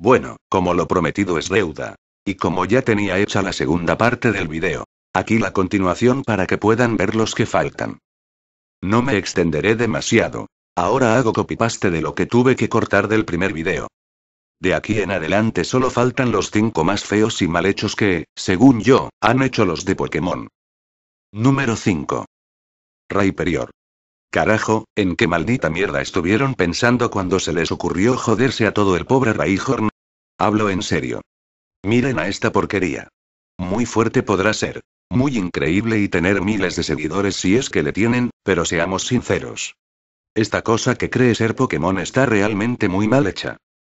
Bueno, como lo prometido es deuda. Y como ya tenía hecha la segunda parte del video. Aquí la continuación para que puedan ver los que faltan. No me extenderé demasiado. Ahora hago copypaste de lo que tuve que cortar del primer video. De aquí en adelante solo faltan los 5 más feos y mal hechos que, según yo, han hecho los de Pokémon. Número 5. Rayperior. Carajo, en qué maldita mierda estuvieron pensando cuando se les ocurrió joderse a todo el pobre Raihorn. Hablo en serio. Miren a esta porquería. Muy fuerte podrá ser, muy increíble y tener miles de seguidores si es que le tienen, pero seamos sinceros. Esta cosa que cree ser Pokémon está realmente muy mal hecha.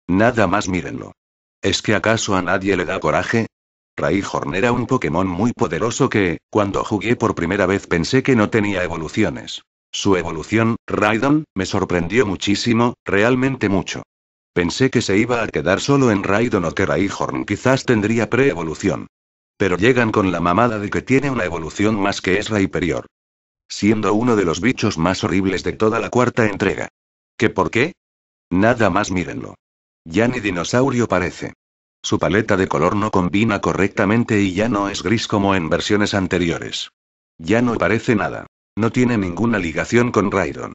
Nada más mírenlo. ¿Es que acaso a nadie le da coraje? Raihorn era un Pokémon muy poderoso que, cuando jugué por primera vez pensé que no tenía evoluciones. Su evolución, Raidon, me sorprendió muchísimo, realmente mucho. Pensé que se iba a quedar solo en Raidon o que Raihorn quizás tendría pre-evolución. Pero llegan con la mamada de que tiene una evolución más que es superior Siendo uno de los bichos más horribles de toda la cuarta entrega. ¿Qué por qué? Nada más mírenlo. Ya ni dinosaurio parece. Su paleta de color no combina correctamente y ya no es gris como en versiones anteriores. Ya no parece nada. No tiene ninguna ligación con Raidon.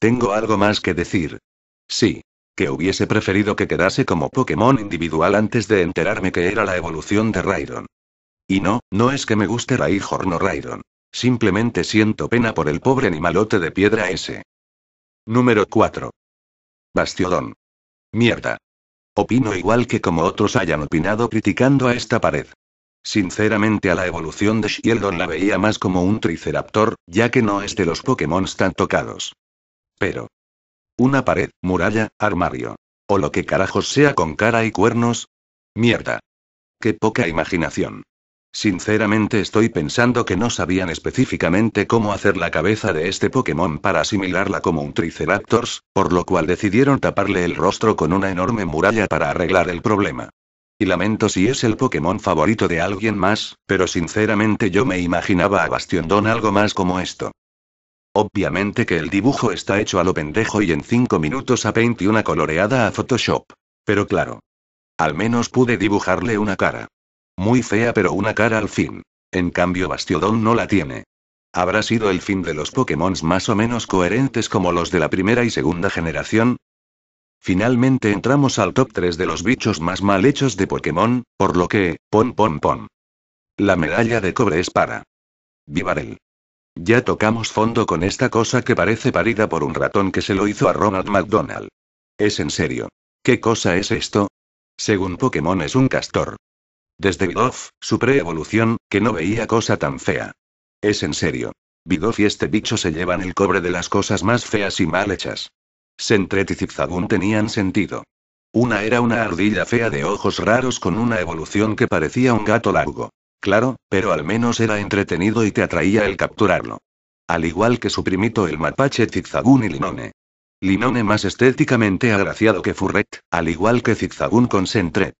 Tengo algo más que decir. Sí. Que hubiese preferido que quedase como Pokémon individual antes de enterarme que era la evolución de Raidon. Y no, no es que me guste Ray o Raidon. Simplemente siento pena por el pobre animalote de piedra ese. Número 4. Bastiodon. Mierda. Opino igual que como otros hayan opinado criticando a esta pared. Sinceramente a la evolución de Shieldon la veía más como un Triceraptor, ya que no es de los Pokémon tan tocados. Pero. Una pared, muralla, armario. O lo que carajos sea con cara y cuernos. Mierda. Qué poca imaginación. Sinceramente estoy pensando que no sabían específicamente cómo hacer la cabeza de este Pokémon para asimilarla como un Triceraptors, por lo cual decidieron taparle el rostro con una enorme muralla para arreglar el problema. Y lamento si es el Pokémon favorito de alguien más, pero sinceramente yo me imaginaba a Bastion algo más como esto. Obviamente que el dibujo está hecho a lo pendejo y en 5 minutos a Paint una coloreada a Photoshop. Pero claro. Al menos pude dibujarle una cara. Muy fea pero una cara al fin. En cambio Bastiodon no la tiene. Habrá sido el fin de los Pokémon más o menos coherentes como los de la primera y segunda generación, Finalmente entramos al top 3 de los bichos más mal hechos de Pokémon, por lo que, pon pon pon. La medalla de cobre es para. Vivarel. Ya tocamos fondo con esta cosa que parece parida por un ratón que se lo hizo a Ronald McDonald. Es en serio. ¿Qué cosa es esto? Según Pokémon es un castor. Desde Bidoff, su preevolución, que no veía cosa tan fea. Es en serio. Bidoff y este bicho se llevan el cobre de las cosas más feas y mal hechas. Sentret y Zipzagún tenían sentido. Una era una ardilla fea de ojos raros con una evolución que parecía un gato largo. Claro, pero al menos era entretenido y te atraía el capturarlo. Al igual que su primito el mapache Zigzagún y Linone. Linone más estéticamente agraciado que Furret, al igual que Zigzagún con Sentret.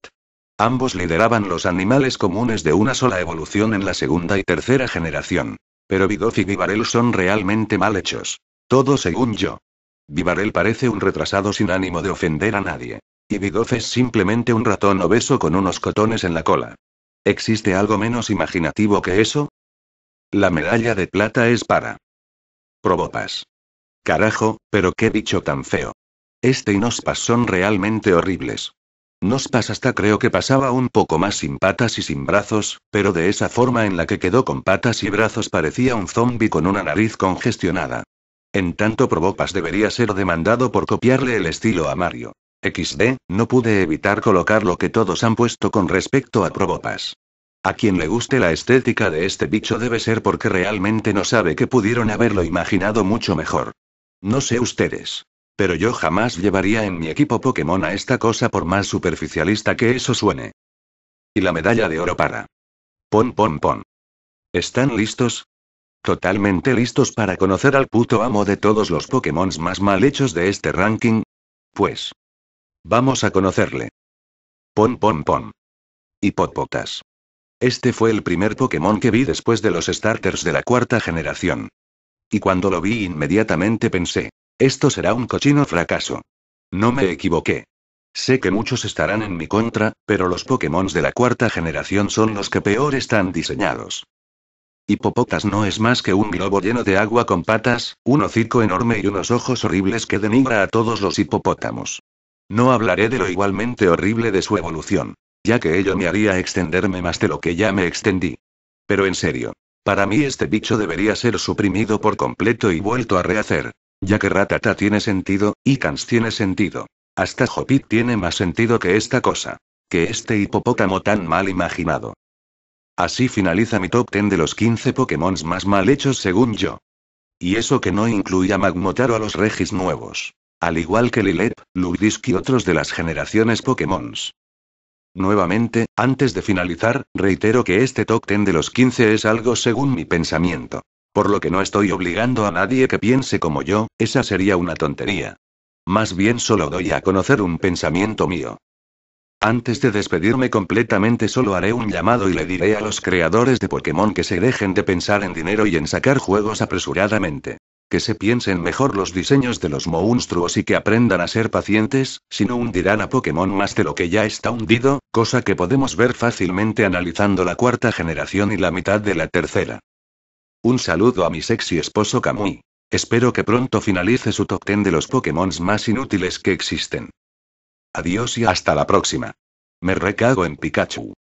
Ambos lideraban los animales comunes de una sola evolución en la segunda y tercera generación. Pero Bigofic y Vivarel son realmente mal hechos. Todo según yo. Vivarel parece un retrasado sin ánimo de ofender a nadie. Y Bidoff es simplemente un ratón obeso con unos cotones en la cola. ¿Existe algo menos imaginativo que eso? La medalla de plata es para. Probopas. Carajo, pero qué dicho tan feo. Este y Nospas son realmente horribles. Nospas hasta creo que pasaba un poco más sin patas y sin brazos, pero de esa forma en la que quedó con patas y brazos parecía un zombie con una nariz congestionada. En tanto Probopas debería ser demandado por copiarle el estilo a Mario. XD, no pude evitar colocar lo que todos han puesto con respecto a Probopas. A quien le guste la estética de este bicho debe ser porque realmente no sabe que pudieron haberlo imaginado mucho mejor. No sé ustedes. Pero yo jamás llevaría en mi equipo Pokémon a esta cosa por más superficialista que eso suene. Y la medalla de oro para. Pon pon pon. ¿Están listos? ¿Totalmente listos para conocer al puto amo de todos los Pokémon más mal hechos de este ranking? Pues. Vamos a conocerle. Pon pon pon. potas. Este fue el primer Pokémon que vi después de los starters de la cuarta generación. Y cuando lo vi inmediatamente pensé, esto será un cochino fracaso. No me equivoqué. Sé que muchos estarán en mi contra, pero los Pokémon de la cuarta generación son los que peor están diseñados. Hipopotas no es más que un globo lleno de agua con patas, un hocico enorme y unos ojos horribles que denigra a todos los hipopótamos. No hablaré de lo igualmente horrible de su evolución, ya que ello me haría extenderme más de lo que ya me extendí. Pero en serio, para mí este bicho debería ser suprimido por completo y vuelto a rehacer, ya que Ratata tiene sentido, y Cans tiene sentido. Hasta Hopit tiene más sentido que esta cosa, que este hipopótamo tan mal imaginado. Así finaliza mi top 10 de los 15 Pokémon más mal hechos según yo. Y eso que no incluye a Magmotaro a los Regis nuevos. Al igual que Lilep, Ludisk y otros de las generaciones Pokémon. Nuevamente, antes de finalizar, reitero que este top 10 de los 15 es algo según mi pensamiento. Por lo que no estoy obligando a nadie que piense como yo, esa sería una tontería. Más bien solo doy a conocer un pensamiento mío. Antes de despedirme completamente solo haré un llamado y le diré a los creadores de Pokémon que se dejen de pensar en dinero y en sacar juegos apresuradamente. Que se piensen mejor los diseños de los monstruos y que aprendan a ser pacientes, si no hundirán a Pokémon más de lo que ya está hundido, cosa que podemos ver fácilmente analizando la cuarta generación y la mitad de la tercera. Un saludo a mi sexy esposo Kamui. Espero que pronto finalice su top 10 de los Pokémon más inútiles que existen. Adiós y hasta la próxima. Me recago en Pikachu.